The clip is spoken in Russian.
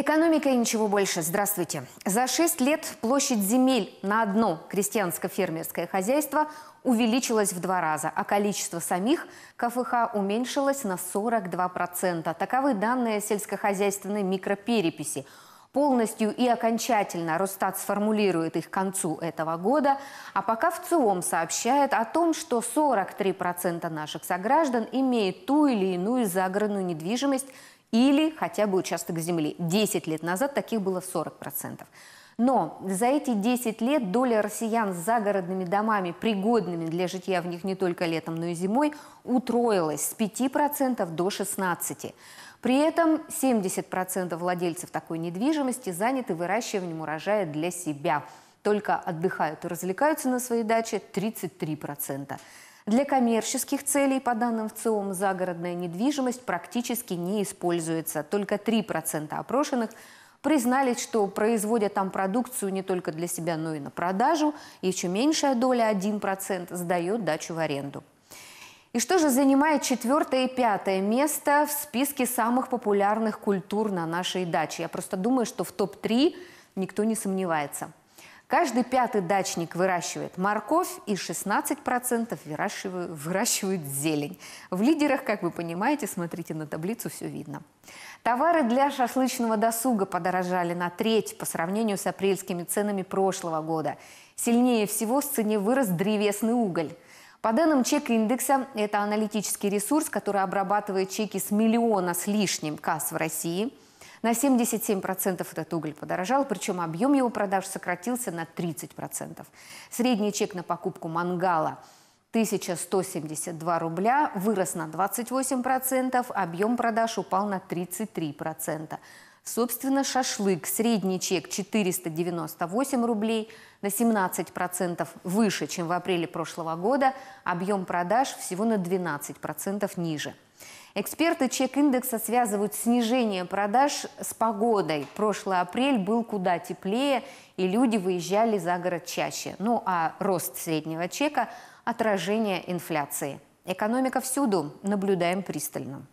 Экономика и ничего больше. Здравствуйте. За 6 лет площадь земель на одно крестьянско-фермерское хозяйство увеличилась в два раза, а количество самих КФХ уменьшилось на 42%. Таковы данные сельскохозяйственной микропереписи – Полностью и окончательно Росстат сформулирует их к концу этого года, а пока в ЦИОМ сообщает о том, что 43% наших сограждан имеют ту или иную загородную недвижимость или хотя бы участок земли. 10 лет назад таких было 40%. Но за эти 10 лет доля россиян с загородными домами, пригодными для житья в них не только летом, но и зимой, утроилась с 5% до 16%. При этом 70% владельцев такой недвижимости заняты выращиванием урожая для себя. Только отдыхают и развлекаются на своей даче 33%. Для коммерческих целей, по данным ВЦИОМ, загородная недвижимость практически не используется. Только 3% опрошенных – признались, что производят там продукцию не только для себя, но и на продажу, еще меньшая доля, 1%, сдает дачу в аренду. И что же занимает четвертое и пятое место в списке самых популярных культур на нашей даче? Я просто думаю, что в топ-3 никто не сомневается – Каждый пятый дачник выращивает морковь и 16% выращивают, выращивают зелень. В лидерах, как вы понимаете, смотрите на таблицу, все видно. Товары для шашлычного досуга подорожали на треть по сравнению с апрельскими ценами прошлого года. Сильнее всего в цене вырос древесный уголь. По данным чека индекса, это аналитический ресурс, который обрабатывает чеки с миллиона с лишним касс в России – на 77% этот уголь подорожал, причем объем его продаж сократился на 30%. Средний чек на покупку мангала 1172 рубля вырос на 28%, объем продаж упал на 33%. Собственно, шашлык, средний чек 498 рублей, на 17% выше, чем в апреле прошлого года, объем продаж всего на 12% ниже. Эксперты чек-индекса связывают снижение продаж с погодой. Прошлый апрель был куда теплее, и люди выезжали за город чаще. Ну а рост среднего чека – отражение инфляции. Экономика всюду, наблюдаем пристально.